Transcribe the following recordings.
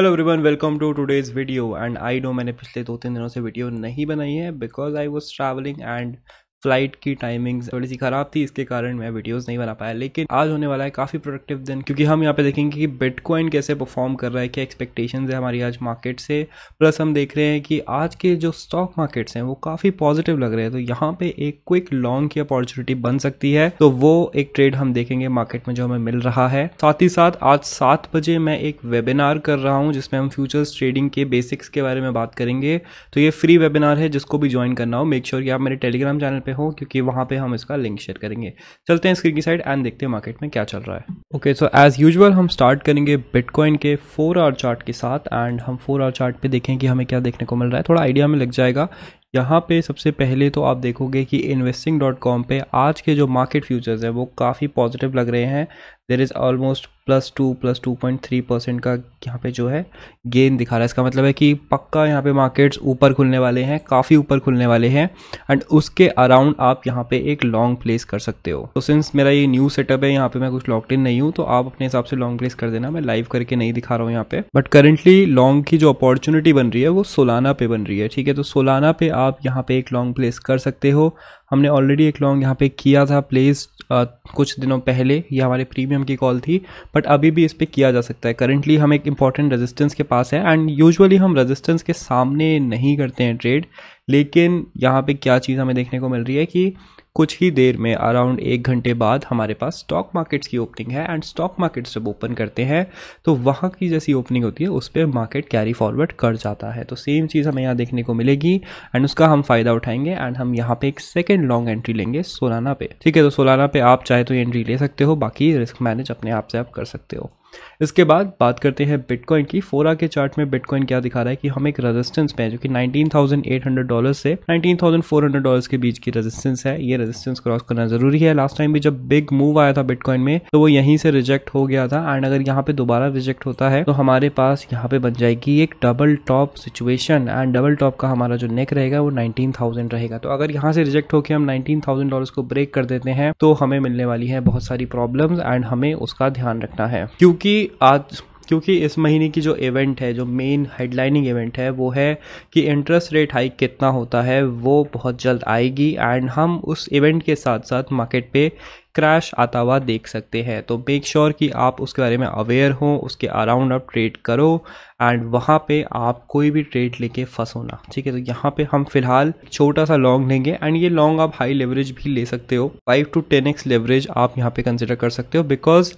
hello everyone welcome to today's video and I know मैंने पिछले दो तीन दिनों से वीडियो नहीं बनाई है because I was travelling and flight की टाइमिंग्स थोड़ी सी खराब थी इसके कारण मैं वीडियोस नहीं बना पाया लेकिन आज होने वाला है काफ़ी प्रोडक्टिव दिन क्योंकि हम यहाँ पे देखेंगे कि बिटकॉइन कैसे परफॉर्म कर रहा है क्या एक्सपेक्टेशन है हमारी आज मार्केट से प्लस हम देख रहे हैं कि आज के जो स्टॉक मार्केट्स हैं वो काफ़ी पॉजिटिव लग रहे हैं तो यहाँ पे एक क्विक लॉन्ग की अपॉर्चुनिटी बन सकती है तो वो एक ट्रेड हम देखेंगे मार्केट में जो हमें मिल रहा है साथ ही साथ आज सात बजे मैं एक वेबिनार कर रहा हूँ जिसमें हम फ्यूचर्स ट्रेडिंग के बेसिक्स के बारे में बात करेंगे तो ये फ्री वेबिनार है जिसको भी ज्वाइन करना हो मेक श्योर कि आप मेरे टेलीग्राम चैनल पे हो क्योंकि वहाँ पे हम इसका लिंक शेयर करेंगे चलते हैं स्क्रीन की साइड एंड देखते हैं मार्केट में क्या चल रहा है ओके सो एज यूजल हम स्टार्ट करेंगे बिटकॉइन के फोर आवर चार्ट के साथ एंड हम फोर आवर चार्ट पे देखें कि हमें क्या देखने को मिल रहा है थोड़ा आइडिया में लग जाएगा यहाँ पे सबसे पहले तो आप देखोगे कि इन्वेस्टिंग डॉट कॉम पर आज के जो मार्केट फ्यूचर्स हैं वो काफ़ी पॉजिटिव लग रहे हैं there is almost plus two plus two point three percent का यहाँ पे जो है गेन दिखा रहा है इसका मतलब है कि पक्का यहाँ पे मार्केट्स ऊपर खुलने वाले हैं काफ़ी ऊपर खुलने वाले हैं एंड उसके अराउंड आप यहाँ पे एक लॉन्ग प्लेस कर सकते हो तो सिंस मेरा ये न्यू सेटअप है यहाँ पे मैं कुछ लॉकड इन नहीं हूँ तो आप अपने हिसाब से लॉन्ग प्लेस कर देना मैं लाइव करके नहीं दिखा रहा हूँ यहाँ पे बट करेंटली लॉन्ग की जो अपॉर्चुनिटी बन रही है वो सोलाना पे बन रही है ठीक है तो सोलाना पे आप यहाँ पे एक लॉन्ग प्लेस कर सकते हो हमने ऑलरेडी एक लॉन्ग यहाँ पे किया था प्लेस आ, कुछ दिनों पहले ये हमारे प्रीमियम की कॉल थी बट अभी भी इस पर किया जा सकता है करंटली हम एक इंपॉर्टेंट रेजिस्टेंस के पास है एंड यूजुअली हम रेजिस्टेंस के सामने नहीं करते हैं ट्रेड लेकिन यहाँ पे क्या चीज़ हमें देखने को मिल रही है कि कुछ ही देर में अराउंड एक घंटे बाद हमारे पास स्टॉक मार्केट्स की ओपनिंग है एंड स्टॉक मार्केट्स जब ओपन करते हैं तो वहाँ की जैसी ओपनिंग होती है उस पर मार्केट कैरी फॉरवर्ड कर जाता है तो सेम चीज़ हमें यहाँ देखने को मिलेगी एंड उसका हम फ़ायदा उठाएंगे एंड हम यहाँ पे एक सेकेंड लॉन्ग एंट्री लेंगे सोलाना पे ठीक है तो सोलाना पे आप चाहे तो एंट्री ले सकते हो बाकी रिस्क मैनेज अपने आप से आप कर सकते हो इसके बाद बात करते हैं बिटकॉइन की फोरा के चार्ट में बिटकॉइन क्या दिखा रहा है कि हम एक रेजिस्टेंस पे है जो कि 19,800 डॉलर से 19,400 डॉलर्स के बीच की रेजिस्टेंस है ये रेजिस्टेंस क्रॉस करना जरूरी है लास्ट टाइम भी जब बिग मूव आया था बिटकॉइन में तो वो यहीं से रिजेक्ट हो गया था एंड अगर यहाँ पे दोबारा रिजेक्ट होता है तो हमारे पास यहाँ पे बन जाएगी एक double top situation and double top का हमारा जो नेक रहेगा वो नाइनटीन रहेगा तो अगर यहाँ से रिजेक्ट होकर हम नाइनटीन डॉलर्स को ब्रेक कर देते हैं तो हमें मिलने वाली है बहुत सारी प्रॉब्लम एंड हमें उसका ध्यान रखना है क्योंकि क्योंकि आज क्योंकि इस महीने की जो इवेंट है जो मेन हेडलाइनिंग इवेंट है वो है कि इंटरेस्ट रेट हाइक कितना होता है वो बहुत जल्द आएगी एंड हम उस इवेंट के साथ साथ मार्केट पे क्रैश आता हुआ देख सकते हैं तो मेक श्योर sure कि आप उसके बारे में अवेयर हो उसके अराउंड आप ट्रेड करो एंड वहाँ पे आप कोई भी ट्रेड लेके फंसो ना ठीक है तो यहाँ पे हम फिलहाल छोटा सा लॉन्ग लेंगे एंड ये लॉन्ग आप हाई लेवरेज भी ले सकते हो five to ten x leverage आप यहाँ पे कंसिडर कर सकते हो because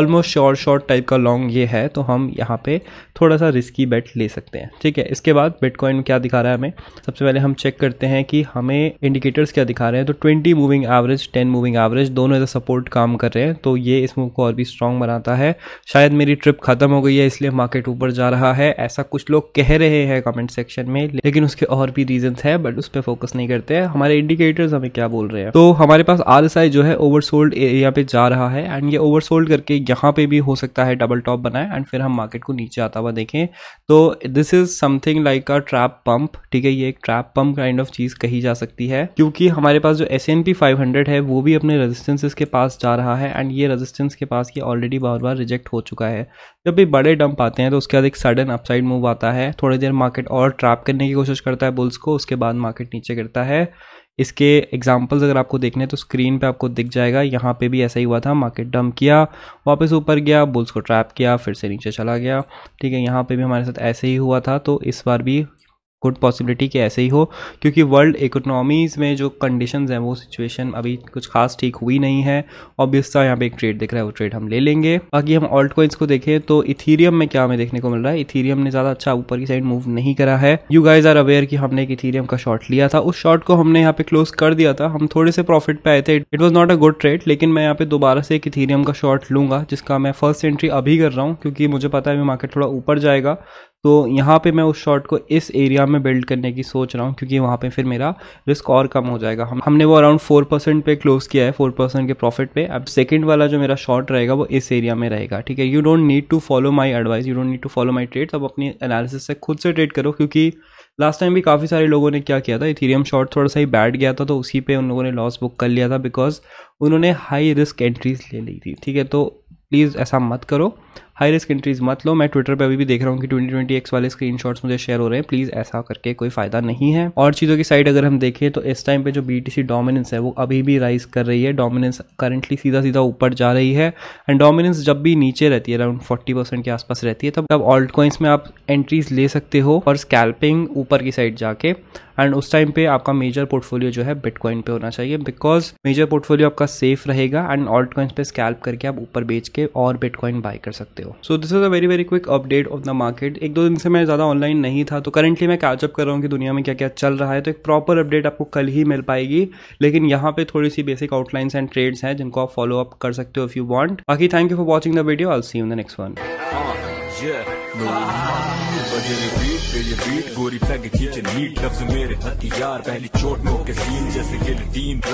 almost short short type का लॉन्ग ये है तो हम यहाँ पे थोड़ा सा रिस्की बेट ले सकते हैं ठीक है इसके बाद बिटकॉइन क्या दिखा रहा है हमें सबसे पहले हम चेक करते हैं कि हमें इंडिकेटर्स क्या दिखा रहे हैं तो twenty moving average ten moving average दोनों दोनों एज अ सपोर्ट काम कर रहे हैं तो ये इस मूव को और भी स्ट्रांग बनाता है शायद मेरी ट्रिप खत्म हो गई है इसलिए मार्केट ऊपर जा रहा है ऐसा कुछ लोग कह रहे हैं कमेंट सेक्शन में लेकिन उसके और भी रीजन है बट उस पर फोकस नहीं करते हैं हमारे इंडिकेटर्स हमें क्या बोल रहे हैं तो हमारे पास आर जो है ओवरसोल्ड एरिया पे जा रहा है एंड ये ओवरसोल्ड करके यहाँ पे भी हो सकता है डबल टॉप बनाए एंड फिर हम मार्केट को नीचे आता हुआ देखें तो this is something like a trap pump ठीक है ये एक ट्रैप पंप काइंड ऑफ चीज कही जा सकती है क्योंकि हमारे पास जो S N P five hundred है वो भी अपने रेजिस्टेंस रेजिस्टेंसेस के पास जा रहा है एंड ये रेजिस्टेंस के पास ये ऑलरेडी बार बार रिजेक्ट हो चुका है जब भी बड़े डंप आते हैं तो उसके बाद एक सडन अपसाइड मूव आता है थोड़ी देर मार्केट और ट्रैप करने की कोशिश करता है बुल्स को उसके बाद मार्केट नीचे गिरता है इसके एग्जाम्पल्स अगर आपको देखने तो स्क्रीन पे आपको दिख जाएगा यहाँ पे भी ऐसा ही हुआ था मार्केट डंप किया वापस ऊपर गया बुल्स को ट्रैप किया फिर से नीचे चला गया ठीक है यहाँ पे भी हमारे साथ ऐसे ही हुआ था तो इस बार भी गुड पॉसिबिलिटी कि ऐसे ही हो क्योंकि वर्ल्ड इकोनॉमीज़ में जो कंडीशंस हैं वो सिचुएशन अभी कुछ खास ठीक हुई नहीं है ऑब्वियस यहाँ पे एक ट्रेड दिख रहा है वो ट्रेड हम ले लेंगे बाकी हम ऑल्ट कोइंस को देखें तो इथीरियम में क्या हमें देखने को मिल रहा है इथीरियम ने ज़्यादा अच्छा ऊपर की साइड मूव नहीं करा है यू गाइज आर अवेयर कि हमने एक इथीरियम का शॉर्ट लिया था उस शॉर्ट को हमने यहाँ पे क्लोज कर दिया था हम थोड़े से प्रॉफिट पे आए थे it was not a good trade लेकिन मैं यहाँ पे दोबारा से एक इथीरियम का शॉर्ट लूंगा जिसका मैं फर्स्ट एंट्री अभी कर रहा हूँ क्योंकि मुझे पता है मार्केट थोड़ा ऊपर जाएगा तो यहाँ पे मैं उस शॉट को इस एरिया में बिल्ड करने की सोच रहा हूँ क्योंकि वहाँ पे फिर मेरा रिस्क और कम हो जाएगा हम हमने वो अराउंड फोर परसेंट पे क्लोज़ किया है फोर परसेंट के प्रॉफिट पे अब सेकंड वाला जो मेरा शॉट रहेगा वो इस एरिया में रहेगा ठीक है you don't need to follow my advice you don't need to follow my trades अब अपनी एनालिसिस से खुद से ट्रेड करो क्योंकि लास्ट टाइम भी काफ़ी सारे लोगों ने क्या किया था इथीरियम शॉर्ट थोड़ा सा ही बैठ गया था तो उसी पर उन लोगों ने लॉस बुक कर लिया था बिकॉज उन्होंने हाई रिस्क एंट्रीज ले ली थी ठीक है तो प्लीज़ ऐसा मत करो हाई रिस्क एंट्रीज मत लो मैं ट्विटर पर अभी भी देख रहा हूँ कि ट्वेंटी ट्वेंटी एक्स वाले स्क्रीन मुझे शेयर हो रहे हैं प्लीज़ ऐसा करके कोई फ़ायदा नहीं है और चीज़ों की साइड अगर हम देखें तो इस टाइम पे जो बी डोमिनेंस है वो अभी भी राइज कर रही है डोमिनेंस करंटली सीधा सीधा ऊपर जा रही है एंड डोमिनेंस जब भी नीचे रहती है अराउंड फोर्टी परसेंट के आसपास रहती है तब तब ऑल्ट कॉइंस में आप एंट्रीज ले सकते हो और स्कैल्पिंग ऊपर की साइड जाके एंड उस टाइम पे आपका मेजर पोर्टफोलियो जो है बिटकॉइन पे होना चाहिए बिकॉज मेजर पोर्टफोलियो आपका सेफ रहेगा एंड ऑल्ट कॉइंस पे स्कैल्प करके आप ऊपर बेच के और बिटकॉइन बाय कर सकते सकते हो so this is a very very quick update of the market एक दो दिन से मैं ज़्यादा ऑनलाइन नहीं था तो करेंटली मैं कैचअप कर रहा हूँ कि दुनिया में क्या क्या चल रहा है तो एक प्रॉपर अपडेट आपको कल ही मिल पाएगी लेकिन यहाँ पे थोड़ी सी बेसिक आउटलाइंस एंड ट्रेड्स हैं जिनको आप फॉलो अप कर सकते हो इफ यू वॉन्ट बाकी thank you for watching the video I'll see in the next one बीट ये बीट गोरी पैग किचन नीट लफ्ज मेरे हथियार पहली चोट नो के सीन जैसे गिल टीम